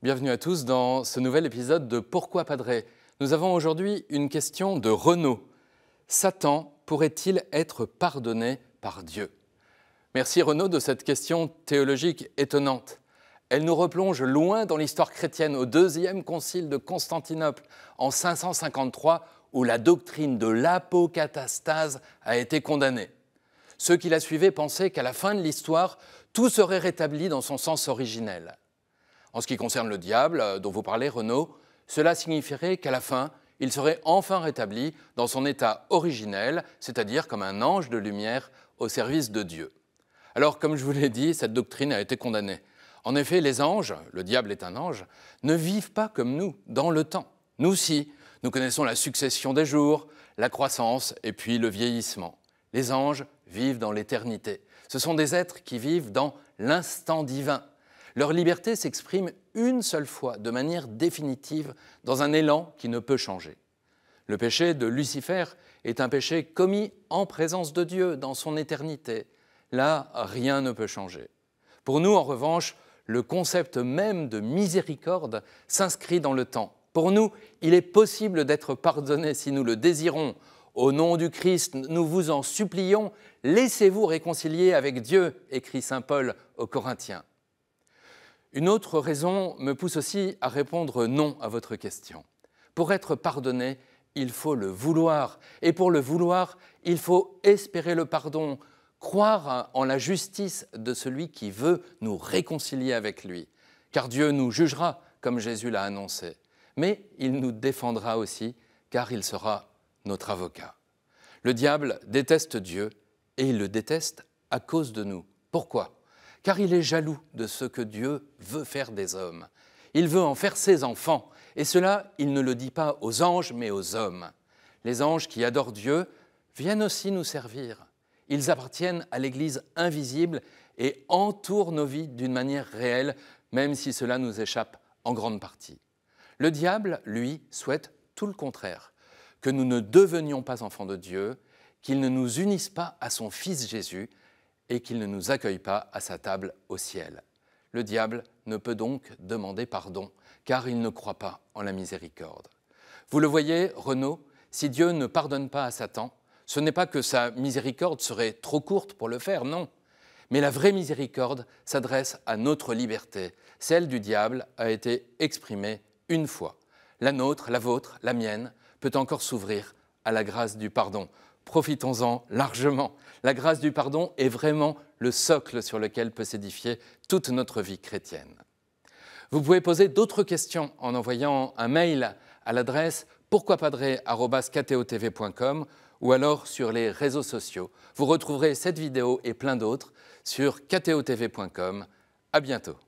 Bienvenue à tous dans ce nouvel épisode de Pourquoi Padré Nous avons aujourd'hui une question de Renaud. Satan pourrait-il être pardonné par Dieu Merci Renaud de cette question théologique étonnante. Elle nous replonge loin dans l'histoire chrétienne, au deuxième concile de Constantinople, en 553, où la doctrine de l'apocatastase a été condamnée. Ceux qui la suivaient pensaient qu'à la fin de l'histoire, tout serait rétabli dans son sens originel. En ce qui concerne le diable, euh, dont vous parlez, Renaud, cela signifierait qu'à la fin, il serait enfin rétabli dans son état originel, c'est-à-dire comme un ange de lumière au service de Dieu. Alors, comme je vous l'ai dit, cette doctrine a été condamnée. En effet, les anges, le diable est un ange, ne vivent pas comme nous, dans le temps. Nous, si, nous connaissons la succession des jours, la croissance et puis le vieillissement. Les anges vivent dans l'éternité. Ce sont des êtres qui vivent dans l'instant divin. Leur liberté s'exprime une seule fois de manière définitive dans un élan qui ne peut changer. Le péché de Lucifer est un péché commis en présence de Dieu, dans son éternité. Là, rien ne peut changer. Pour nous, en revanche, le concept même de miséricorde s'inscrit dans le temps. Pour nous, il est possible d'être pardonné si nous le désirons. Au nom du Christ, nous vous en supplions, laissez-vous réconcilier avec Dieu, écrit Saint Paul aux Corinthiens. Une autre raison me pousse aussi à répondre non à votre question. Pour être pardonné, il faut le vouloir. Et pour le vouloir, il faut espérer le pardon, croire en la justice de celui qui veut nous réconcilier avec lui. Car Dieu nous jugera, comme Jésus l'a annoncé. Mais il nous défendra aussi, car il sera notre avocat. Le diable déteste Dieu et il le déteste à cause de nous. Pourquoi car il est jaloux de ce que Dieu veut faire des hommes. Il veut en faire ses enfants, et cela, il ne le dit pas aux anges, mais aux hommes. Les anges qui adorent Dieu viennent aussi nous servir. Ils appartiennent à l'Église invisible et entourent nos vies d'une manière réelle, même si cela nous échappe en grande partie. Le diable, lui, souhaite tout le contraire, que nous ne devenions pas enfants de Dieu, qu'il ne nous unisse pas à son Fils Jésus, et qu'il ne nous accueille pas à sa table au ciel. Le diable ne peut donc demander pardon, car il ne croit pas en la miséricorde. Vous le voyez, Renaud, si Dieu ne pardonne pas à Satan, ce n'est pas que sa miséricorde serait trop courte pour le faire, non. Mais la vraie miséricorde s'adresse à notre liberté. Celle du diable a été exprimée une fois. La nôtre, la vôtre, la mienne peut encore s'ouvrir à la grâce du pardon profitons-en largement. La grâce du pardon est vraiment le socle sur lequel peut s'édifier toute notre vie chrétienne. Vous pouvez poser d'autres questions en envoyant un mail à l'adresse pourquoipadré.com ou alors sur les réseaux sociaux. Vous retrouverez cette vidéo et plein d'autres sur ktotv.com. À bientôt.